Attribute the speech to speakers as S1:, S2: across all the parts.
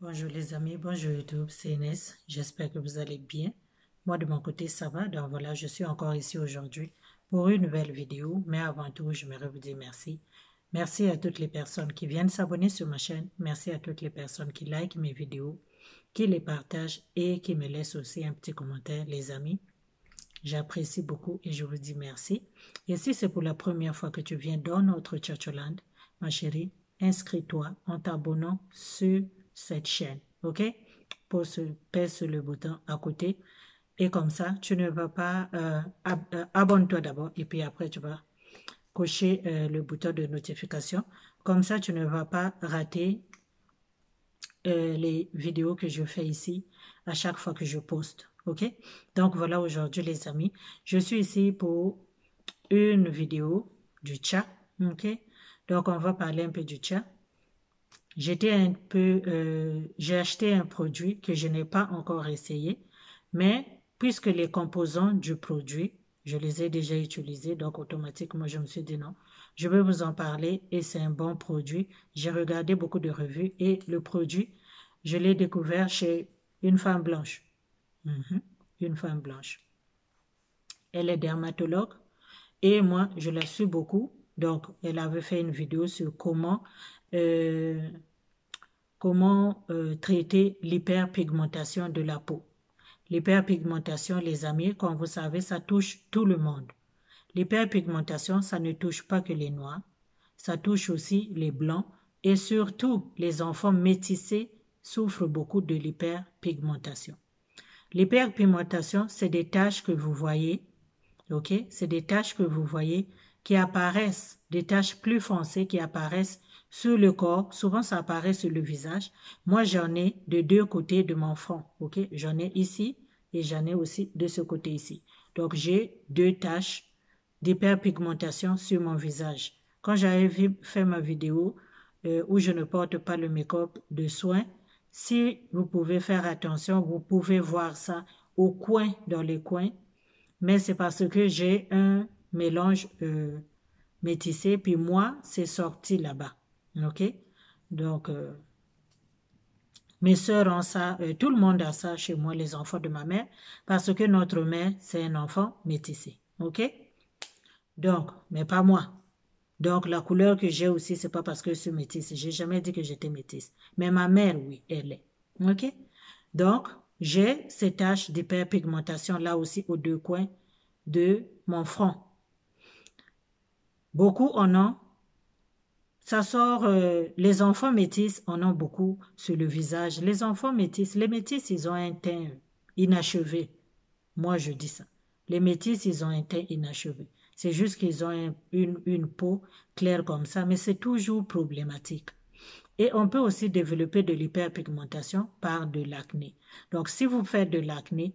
S1: Bonjour les amis, bonjour YouTube, c'est Inès. J'espère que vous allez bien. Moi de mon côté ça va, donc voilà, je suis encore ici aujourd'hui pour une nouvelle vidéo. Mais avant tout, je voudrais vous dire merci. Merci à toutes les personnes qui viennent s'abonner sur ma chaîne. Merci à toutes les personnes qui likent mes vidéos, qui les partagent et qui me laissent aussi un petit commentaire, les amis. J'apprécie beaucoup et je vous dis merci. Et si c'est pour la première fois que tu viens dans notre Churchland, ma chérie, inscris-toi en t'abonnant sur cette chaîne. OK Pour le bouton à côté. Et comme ça, tu ne vas pas... Euh, euh, abonne-toi d'abord et puis après, tu vas cocher euh, le bouton de notification. Comme ça, tu ne vas pas rater les vidéos que je fais ici à chaque fois que je poste. OK Donc voilà aujourd'hui les amis. Je suis ici pour une vidéo du chat. OK Donc on va parler un peu du chat j'étais un peu, euh, j'ai acheté un produit que je n'ai pas encore essayé, mais puisque les composants du produit, je les ai déjà utilisés, donc automatiquement, je me suis dit non, je vais vous en parler et c'est un bon produit. J'ai regardé beaucoup de revues et le produit, je l'ai découvert chez une femme blanche. Mhm, une femme blanche. Elle est dermatologue et moi, je la suis beaucoup. Donc, elle avait fait une vidéo sur comment euh, comment euh, traiter l'hyperpigmentation de la peau. L'hyperpigmentation, les amis, comme vous savez, ça touche tout le monde. L'hyperpigmentation, ça ne touche pas que les noirs, ça touche aussi les blancs et surtout les enfants métissés souffrent beaucoup de l'hyperpigmentation. L'hyperpigmentation, c'est des taches que vous voyez, ok? C'est des taches que vous voyez qui apparaissent, des taches plus foncées qui apparaissent sur le corps. Souvent, ça apparaît sur le visage. Moi, j'en ai de deux côtés de mon front. OK? J'en ai ici et j'en ai aussi de ce côté ici. Donc, j'ai deux taches d'hyperpigmentation sur mon visage. Quand j'avais fait ma vidéo euh, où je ne porte pas le make-up de soin, si vous pouvez faire attention, vous pouvez voir ça au coin, dans les coins. Mais c'est parce que j'ai un mélange euh, métissé, puis moi, c'est sorti là-bas. Ok Donc, euh, mes soeurs ont ça, euh, tout le monde a ça chez moi, les enfants de ma mère, parce que notre mère, c'est un enfant métissé. Ok Donc, mais pas moi. Donc, la couleur que j'ai aussi, c'est pas parce que je suis métisse. J'ai jamais dit que j'étais métisse. Mais ma mère, oui, elle est. OK? Donc, j'ai ces taches d'hyperpigmentation là aussi aux deux coins de mon front. Beaucoup en ont ça sort, euh, les enfants métis en ont beaucoup sur le visage. Les enfants métis, les métis, ils ont un teint inachevé. Moi, je dis ça. Les métis, ils ont un teint inachevé. C'est juste qu'ils ont une, une peau claire comme ça, mais c'est toujours problématique. Et on peut aussi développer de l'hyperpigmentation par de l'acné. Donc, si vous faites de l'acné,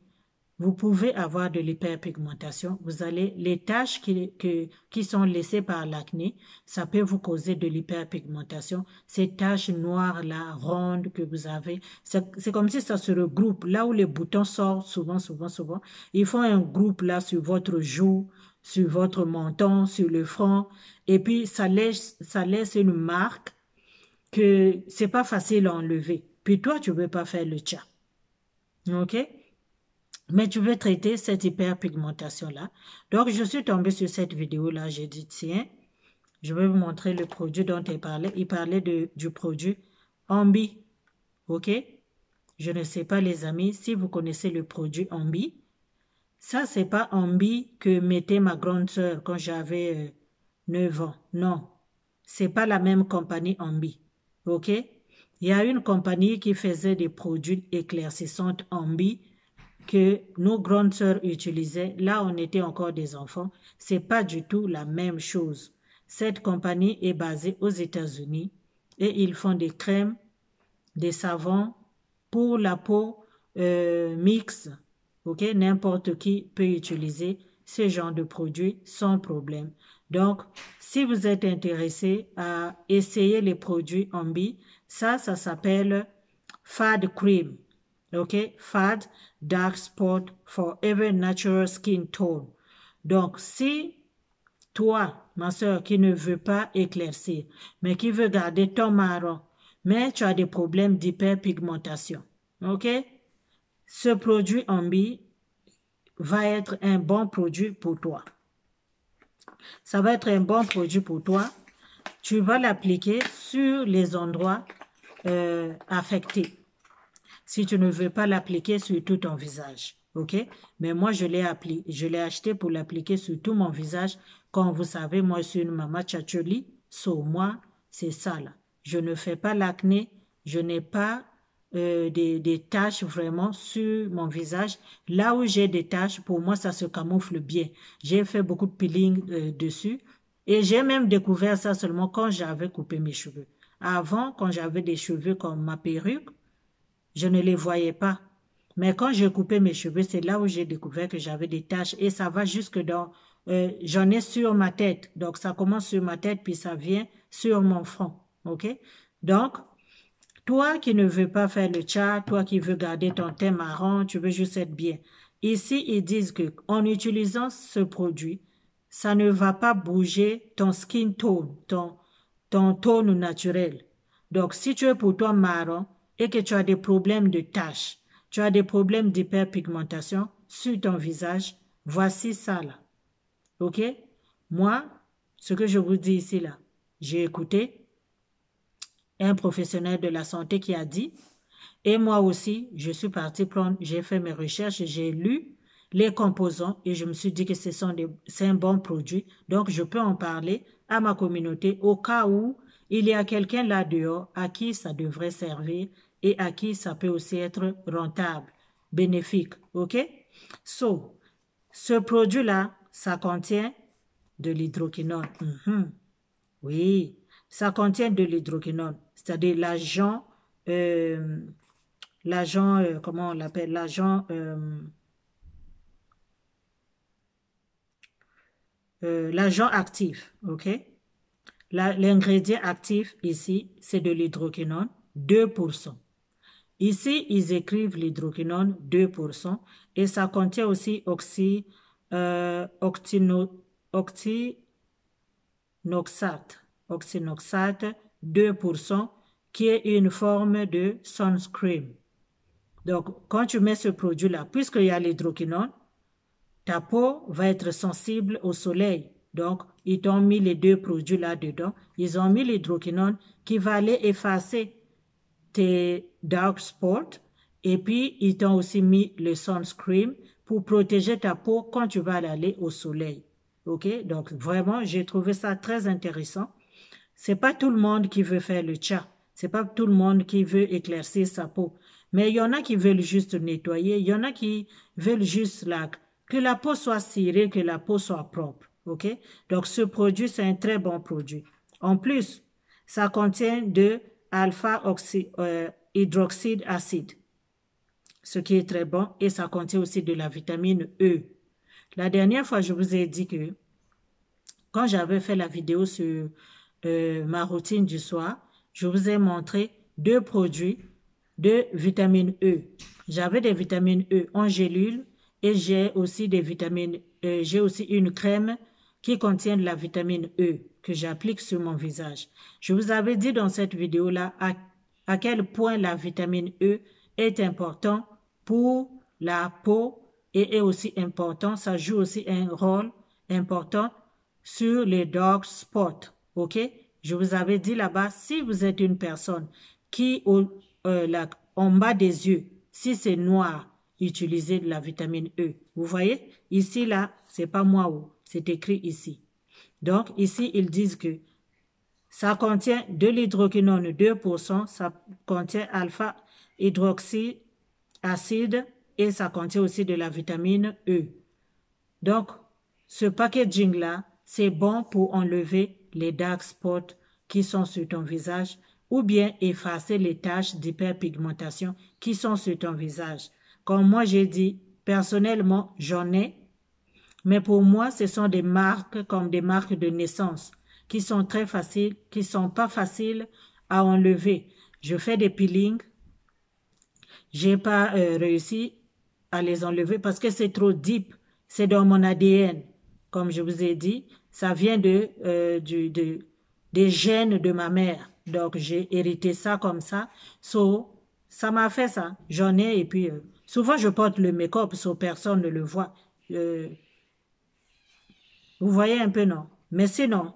S1: vous pouvez avoir de l'hyperpigmentation. Vous allez, les taches qui, qui sont laissées par l'acné, ça peut vous causer de l'hyperpigmentation. Ces taches noires-là, rondes que vous avez, c'est comme si ça se regroupe. Là où les boutons sortent souvent, souvent, souvent, ils font un groupe là sur votre joue, sur votre menton, sur le front. Et puis, ça laisse, ça laisse une marque que c'est pas facile à enlever. Puis toi, tu veux pas faire le chat. OK? mais tu veux traiter cette hyperpigmentation-là. Donc, je suis tombée sur cette vidéo-là. J'ai dit, tiens, je vais vous montrer le produit dont il parlait. Il parlait de, du produit Ambi. OK? Je ne sais pas, les amis, si vous connaissez le produit Ambi. Ça, n'est pas Ambi que mettait ma grande sœur quand j'avais 9 euh, ans. Non. C'est pas la même compagnie Ambi. OK? Il y a une compagnie qui faisait des produits éclaircissants Ambi que nos grandes sœurs utilisaient, là on était encore des enfants, c'est pas du tout la même chose. Cette compagnie est basée aux États-Unis et ils font des crèmes, des savons pour la peau euh, mixte. Ok, n'importe qui peut utiliser ce genre de produits sans problème. Donc, si vous êtes intéressé à essayer les produits en bi, ça, ça s'appelle Fad Cream. OK FAD, dark spot for every natural skin tone. Donc, si toi, ma soeur, qui ne veut pas éclaircir, mais qui veut garder ton marron, mais tu as des problèmes d'hyperpigmentation, OK Ce produit en Ambi va être un bon produit pour toi. Ça va être un bon produit pour toi. Tu vas l'appliquer sur les endroits euh, affectés si tu ne veux pas l'appliquer sur tout ton visage. OK Mais moi, je l'ai appli je l'ai acheté pour l'appliquer sur tout mon visage. Quand vous savez, moi, je suis une maman tchatcholi. Sur moi, c'est ça, là. Je ne fais pas l'acné. Je n'ai pas euh, des, taches vraiment sur mon visage. Là où j'ai des taches, pour moi, ça se camoufle bien. J'ai fait beaucoup de peeling euh, dessus. Et j'ai même découvert ça seulement quand j'avais coupé mes cheveux. Avant, quand j'avais des cheveux comme ma perruque, je ne les voyais pas. Mais quand j'ai coupé mes cheveux, c'est là où j'ai découvert que j'avais des taches et ça va jusque dans. Euh, j'en ai sur ma tête. Donc ça commence sur ma tête puis ça vient sur mon front. OK? Donc, toi qui ne veux pas faire le chat, toi qui veux garder ton teint marron, tu veux juste être bien. Ici, ils disent qu'en utilisant ce produit, ça ne va pas bouger ton skin tone, ton, ton tone naturel. Donc, si tu es pour toi marron, et que tu as des problèmes de taches, tu as des problèmes d'hyperpigmentation sur ton visage, voici ça là. OK Moi, ce que je vous dis ici là, j'ai écouté un professionnel de la santé qui a dit, et moi aussi, je suis partie prendre, j'ai fait mes recherches, j'ai lu les composants et je me suis dit que ce sont des, c'est un bon produit. Donc, je peux en parler à ma communauté au cas où il y a quelqu'un là dehors à qui ça devrait servir et à qui ça peut aussi être rentable, bénéfique, ok? So, ce produit-là, ça contient de l'hydroquinone. Mhm. Oui, ça contient de l'hydroquinone, c'est-à-dire l'agent, euh, l'agent, euh, comment on l'appelle, l'agent, euh, l'agent actif, ok? L'ingrédient actif ici, c'est de l'hydroquinone, 2%. Ici, ils écrivent l'hydroquinone, 2%, et ça contient aussi oxy, euh, 2%, qui est une forme de sunscreen. Donc, quand tu mets ce produit-là, puisqu'il y a l'hydroquinone, ta peau va être sensible au soleil. Donc, ils t'ont mis les deux produits là-dedans. Ils ont mis l'hydroquinone qui va aller effacer tes dark spots. Et puis, ils t'ont aussi mis le sunscreen pour protéger ta peau quand tu vas aller au soleil. OK? Donc, vraiment, j'ai trouvé ça très intéressant. C'est pas tout le monde qui veut faire le chat. C'est pas tout le monde qui veut éclaircir sa peau. Mais il y en a qui veulent juste nettoyer. Il y en a qui veulent juste que la peau soit cirée, que la peau soit propre. OK Donc, ce produit, c'est un très bon produit. En plus, ça contient de alpha-hydroxyde euh, acide, ce qui est très bon, et ça contient aussi de la vitamine E. La dernière fois, je vous ai dit que quand j'avais fait la vidéo sur euh, ma routine du soir, je vous ai montré deux produits de vitamine E. J'avais des vitamines E en gélule et j'ai aussi des vitamines, euh, j'ai aussi une crème qui contiennent la vitamine E que j'applique sur mon visage. Je vous avais dit dans cette vidéo-là à, quel point la vitamine E est importante pour la peau et est aussi important, ça joue aussi un rôle important sur les dark spots. OK? Je vous avais dit là-bas, si vous êtes une personne qui, euh, la, en bas des yeux, si c'est noir, utilisez de la vitamine E. Vous voyez? Ici, là, c'est pas moi. Oh. C'est écrit ici. Donc, ici, ils disent que ça contient de l'hydroquinone 2%, ça contient alpha hydroxyacide et ça contient aussi de la vitamine E. Donc, ce packaging-là, c'est bon pour enlever les dark spots qui sont sur ton visage ou bien effacer les taches d'hyperpigmentation qui sont sur ton visage. Comme moi j'ai dit, personnellement, j'en ai mais pour moi, ce sont des marques comme des marques de naissance, qui sont très faciles, qui sont pas faciles à enlever. Je fais des peelings, j'ai pas euh, réussi à les enlever parce que c'est trop deep, c'est dans mon ADN. Comme je vous ai dit, ça vient de, euh, de des gènes de ma mère. Donc j'ai hérité ça comme ça. So, ça m'a fait ça. J'en ai et puis euh, souvent je porte le make-up, so personne ne le voit. Vous voyez un peu, non Mais sinon,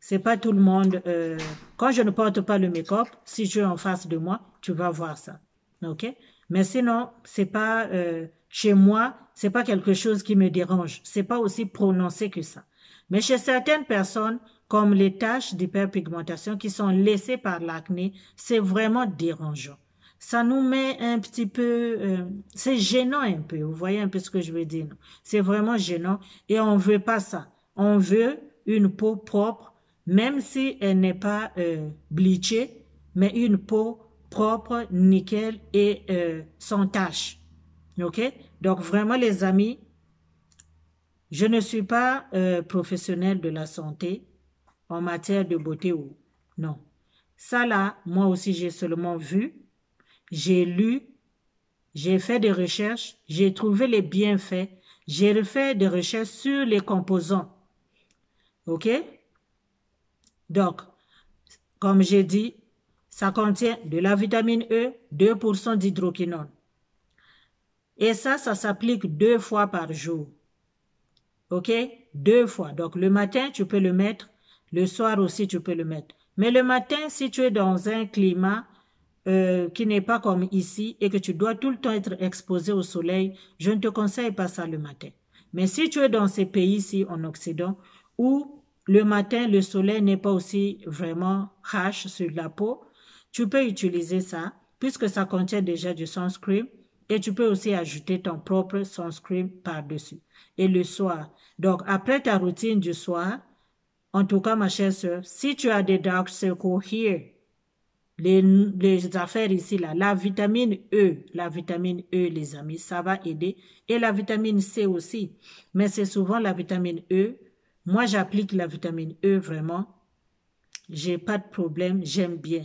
S1: c'est pas tout le monde. Euh, quand je ne porte pas le make-up, si je suis en face de moi, tu vas voir ça. OK Mais sinon, c'est pas euh, chez moi, c'est pas quelque chose qui me dérange. C'est pas aussi prononcé que ça. Mais chez certaines personnes, comme les taches d'hyperpigmentation qui sont laissées par l'acné, c'est vraiment dérangeant. Ça nous met un petit peu, euh, c'est gênant un peu. Vous voyez un peu ce que je veux dire. C'est vraiment gênant et on veut pas ça. On veut une peau propre, même si elle n'est pas euh, bleachée, mais une peau propre, nickel et euh, sans tache. OK Donc vraiment les amis, je ne suis pas euh, professionnel de la santé en matière de beauté ou non. Ça là, moi aussi j'ai seulement vu, j'ai lu, j'ai fait des recherches, j'ai trouvé les bienfaits, j'ai refait des recherches sur les composants OK? Donc, comme j'ai dit, ça contient de la vitamine E, 2% d'hydroquinone. Et ça, ça s'applique deux fois par jour. OK? Deux fois. Donc, le matin, tu peux le mettre. Le soir aussi, tu peux le mettre. Mais le matin, si tu es dans un climat euh, qui n'est pas comme ici et que tu dois tout le temps être exposé au soleil, je ne te conseille pas ça le matin. Mais si tu es dans ces pays-ci en Occident où le matin, le soleil n'est pas aussi vraiment harsh sur la peau. Tu peux utiliser ça puisque ça contient déjà du sunscreen et tu peux aussi ajouter ton propre sunscreen par-dessus. Et le soir, donc après ta routine du soir, en tout cas ma chère soeur, si tu as des dark circles here, les affaires ici là, la vitamine E, la vitamine E les amis, ça va aider et la vitamine C aussi. Mais c'est souvent la vitamine E moi, j'applique la vitamine E vraiment. J'ai pas de problème, j'aime bien.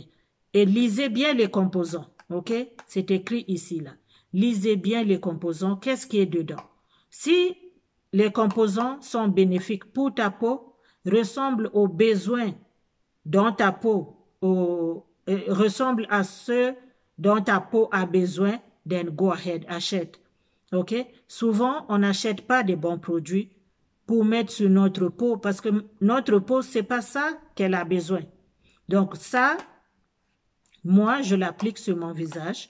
S1: Et lisez bien les composants, ok? C'est écrit ici, là. Lisez bien les composants, qu'est-ce qui est dedans? Si les composants sont bénéfiques pour ta peau, ressemblent aux besoins dans ta peau, ressemble euh, ressemblent à ceux dont ta peau a besoin, then go ahead, achète. OK? Souvent, on n'achète pas des bons produits pour mettre sur notre peau, parce que notre peau, c'est pas ça qu'elle a besoin. Donc ça, moi, je l'applique sur mon visage,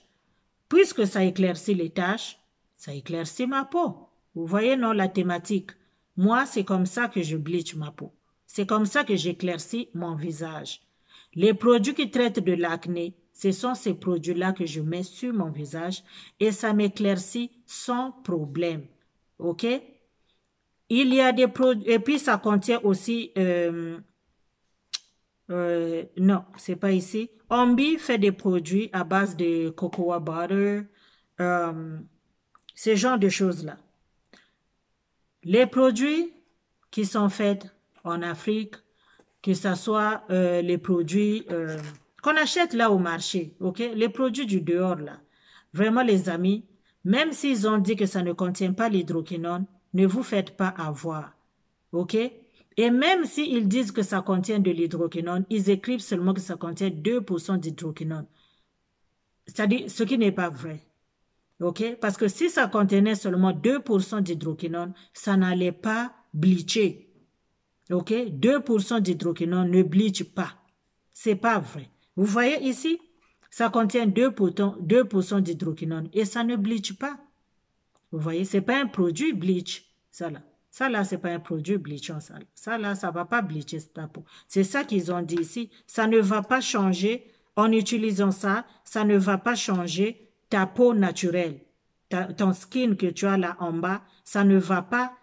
S1: puisque ça éclaircit les taches, ça éclaircit ma peau. Vous voyez, non, la thématique. Moi, c'est comme ça que je bleach ma peau. C'est comme ça que j'éclaircis mon visage. Les produits qui traitent de l'acné, ce sont ces produits-là que je mets sur mon visage et ça m'éclaircit sans problème. OK il y a des produits, et puis ça contient aussi, euh, euh, non, c'est pas ici. Ombi fait des produits à base de cocoa butter, euh, ce genre de choses-là. Les produits qui sont faits en Afrique, que ce soit euh, les produits qu'on achète là au marché, ok, les produits du dehors là, vraiment les amis, même s'ils ont dit que ça ne contient pas l'hydroquinone, ne vous faites pas avoir. OK Et même s'ils disent que ça contient de l'hydroquinone, ils écrivent seulement que ça contient 2% d'hydroquinone. C'est-à-dire ce qui n'est pas vrai. OK Parce que si ça contenait seulement 2% d'hydroquinone, ça n'allait pas bleacher. OK 2% d'hydroquinone ne bleach pas. C'est pas vrai. Vous voyez ici, ça contient 2%, 2 d'hydroquinone et ça ne bleach pas. Vous voyez, c'est pas un produit bleach, ça là. Ça là, c'est pas un produit bleachant, hein, ça là. Ça là, ça va pas bleacher ta peau. C'est ça qu'ils ont dit ici. Ça ne va pas changer, en utilisant ça, ça ne va pas changer ta peau naturelle. ton skin que tu as là en bas, ça ne va pas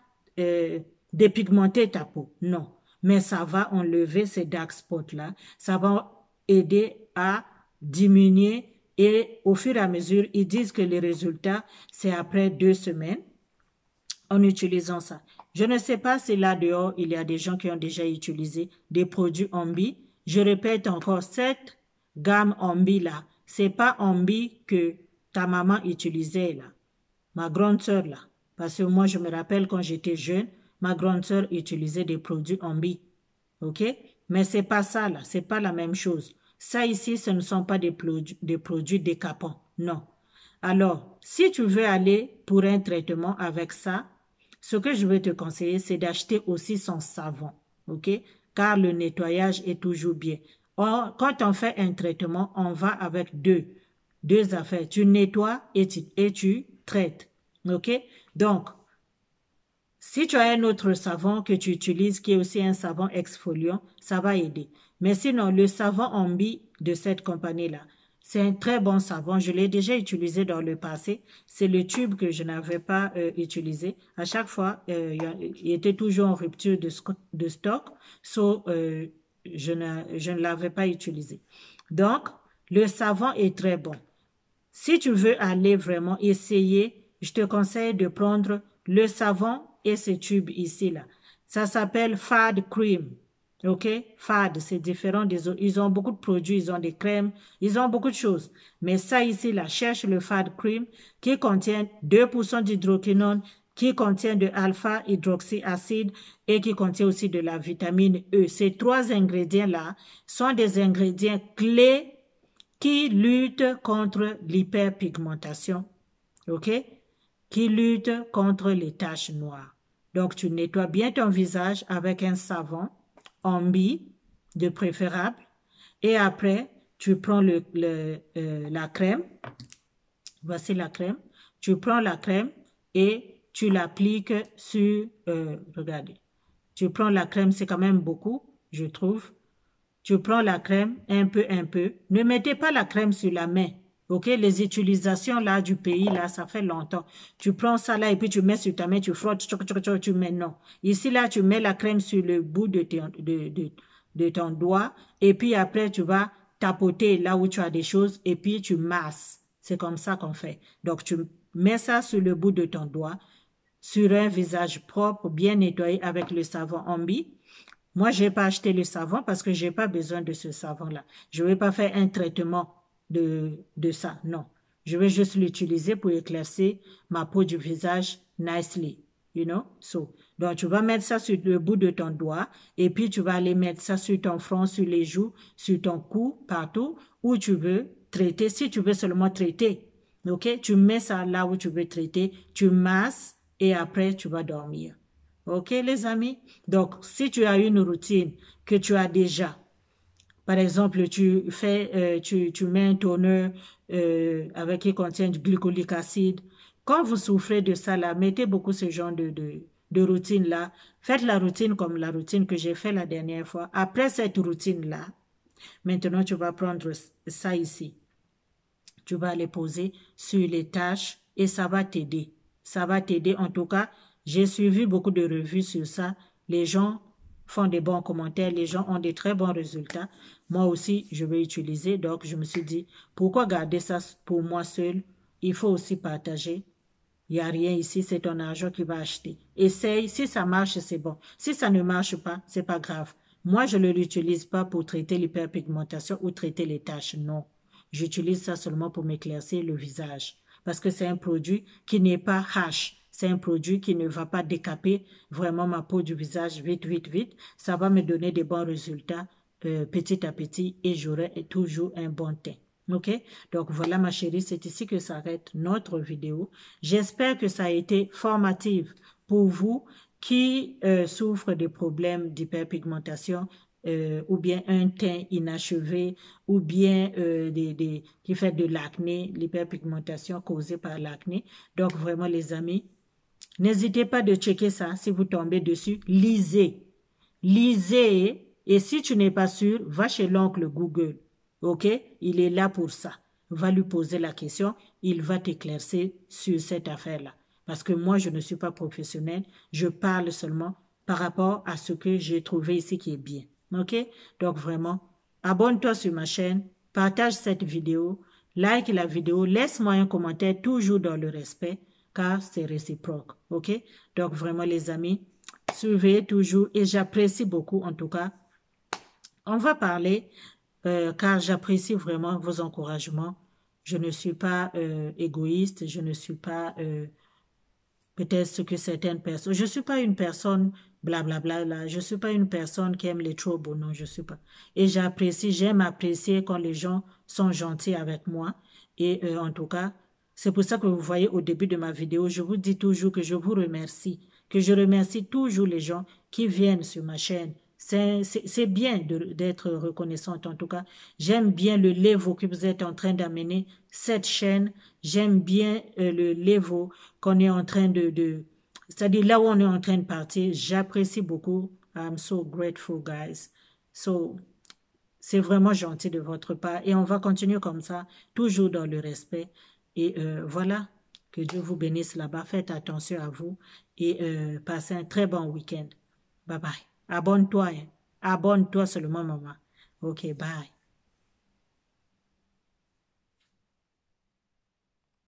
S1: euh, dépigmenter ta peau. Non. Mais ça va enlever ces dark spots là. Ça va aider à diminuer et au fur et à mesure, ils disent que les résultats, c'est après deux semaines en utilisant ça. Je ne sais pas si là dehors, il y a des gens qui ont déjà utilisé des produits Ambi. Je répète encore, cette gamme Ombi là, c'est pas Ambi que ta maman utilisait là. Ma grande sœur là. Parce que moi, je me rappelle quand j'étais jeune, ma grande sœur utilisait des produits Ambi. OK? Mais c'est pas ça là, c'est pas la même chose. Ça ici, ce ne sont pas des, produits, décapants, non. Alors, si tu veux aller pour un traitement avec ça, ce que je vais te conseiller, c'est d'acheter aussi son savon, ok Car le nettoyage est toujours bien. Or, quand on fait un traitement, on va avec deux, deux affaires. Tu nettoies et et tu traites, ok Donc, si tu as un autre savon que tu utilises qui est aussi un savon exfoliant, ça va aider. Mais sinon, le savon ambi de cette compagnie-là, c'est un très bon savon. Je l'ai déjà utilisé dans le passé. C'est le tube que je n'avais pas euh, utilisé. À chaque fois, euh, il était toujours en rupture de, stock, so, euh, je ne, je ne l'avais pas utilisé. Donc, le savon est très bon. Si tu veux aller vraiment essayer, je te conseille de prendre le savon et ce tube ici là. Ça s'appelle Fad Cream. OK Fad, c'est différent des autres. Ils ont beaucoup de produits, ils ont des crèmes, ils ont beaucoup de choses. Mais ça ici, la cherche le Fad Cream qui contient 2% d'hydroquinone, qui contient de alpha hydroxyacide et qui contient aussi de la vitamine E. Ces trois ingrédients-là sont des ingrédients clés qui luttent contre l'hyperpigmentation. OK Qui luttent contre les taches noires. Donc, tu nettoies bien ton visage avec un savon en bi de préférable. Et après, tu prends le, euh, la crème. Voici la crème. Tu prends la crème et tu l'appliques sur... Euh, regardez. Tu prends la crème, c'est quand même beaucoup, je trouve. Tu prends la crème un peu, un peu. Ne mettez pas la crème sur la main. Ok, les utilisations là du pays là, ça fait longtemps. Tu prends ça là et puis tu mets sur ta main, tu frottes, tu mets non. Ici là, tu mets la crème sur le bout de ton, de, ton doigt et puis après tu vas tapoter là où tu as des choses et puis tu masses. C'est comme ça qu'on fait. Donc tu mets ça sur le bout de ton doigt, sur un visage propre, bien nettoyé avec le savon ambi. Moi, je n'ai pas acheté le savon parce que je n'ai pas besoin de ce savon là. Je ne vais pas faire un traitement de, de ça. Non. Je vais juste l'utiliser pour éclaircir ma peau du visage nicely. You know? So. Donc, tu vas mettre ça sur le bout de ton doigt et puis tu vas aller mettre ça sur ton front, sur les joues, sur ton cou, partout où tu veux traiter. Si tu veux seulement traiter, ok? Tu mets ça là où tu veux traiter, tu masses et après tu vas dormir. Ok, les amis? Donc, si tu as une routine que tu as déjà, par exemple, tu, fais, euh, tu, mets un toner euh, avec qui contient du glycolique acide. Quand vous souffrez de ça, là, mettez beaucoup ce genre de, de, de routine-là. Faites la routine comme la routine que j'ai fait la dernière fois. Après cette routine-là, maintenant, tu vas prendre ça ici. Tu vas les poser sur les tâches et ça va t'aider. Ça va t'aider. En tout cas, j'ai suivi beaucoup de revues sur ça. Les gens font des bons commentaires, les gens ont des très bons résultats. Moi aussi, je vais utiliser. Donc, je me suis dit, pourquoi garder ça pour moi seul Il faut aussi partager. Il n'y a rien ici, c'est ton argent qui va acheter. Essaye, si ça marche, c'est bon. Si ça ne marche pas, c'est pas grave. Moi, je ne l'utilise pas pour traiter l'hyperpigmentation ou traiter les taches, non. J'utilise ça seulement pour m'éclaircir le visage. Parce que c'est un produit qui n'est pas hache. C'est un produit qui ne va pas décaper vraiment ma peau du visage vite, vite, vite. Ça va me donner des bons résultats euh, petit à petit et j'aurai toujours un bon teint. Ok, donc voilà ma chérie, c'est ici que s'arrête notre vidéo. J'espère que ça a été formatif pour vous qui euh, souffrent des problèmes d'hyperpigmentation euh, ou bien un teint inachevé ou bien qui fait de l'acné, l'hyperpigmentation causée par l'acné. Donc vraiment les amis, N'hésitez pas de checker ça si vous tombez dessus. Lisez. Lisez. Et si tu n'es pas sûr, va chez l'oncle Google. OK Il est là pour ça. Va lui poser la question. Il va t'éclaircir sur cette affaire-là. Parce que moi, je ne suis pas professionnel. Je parle seulement par rapport à ce que j'ai trouvé ici qui est bien. OK Donc vraiment, abonne-toi sur ma chaîne. Partage cette vidéo. Like la vidéo. Laisse-moi un commentaire toujours dans le respect car c'est réciproque. OK Donc vraiment les amis, suivez toujours et j'apprécie beaucoup en tout cas. On va parler euh, car j'apprécie vraiment vos encouragements. Je ne suis pas euh, égoïste, je ne suis pas euh, peut-être ce que certaines personnes. Je ne suis pas une personne blablabla, bla, je ne suis pas une personne qui aime les troubles, non, je ne suis pas. Et j'apprécie, j'aime apprécier quand les gens sont gentils avec moi. Et en tout cas, c'est pour ça que vous voyez au début de ma vidéo, je vous dis toujours que je vous remercie, que je remercie toujours les gens qui viennent sur ma chaîne. C'est bien d'être reconnaissante en tout cas. J'aime bien le level que vous êtes en train d'amener, cette chaîne. J'aime bien euh, le level qu'on est en train de... de C'est-à-dire là où on est en train de partir, j'apprécie beaucoup. I'm so grateful, guys. So, c'est vraiment gentil de votre part et on va continuer comme ça, toujours dans le respect. Et euh, voilà, que Dieu vous bénisse là-bas. Faites attention à vous et euh, passez un très bon week-end. Bye bye. Abonne-toi. Hein. Abonne-toi seulement, maman. Ok, bye.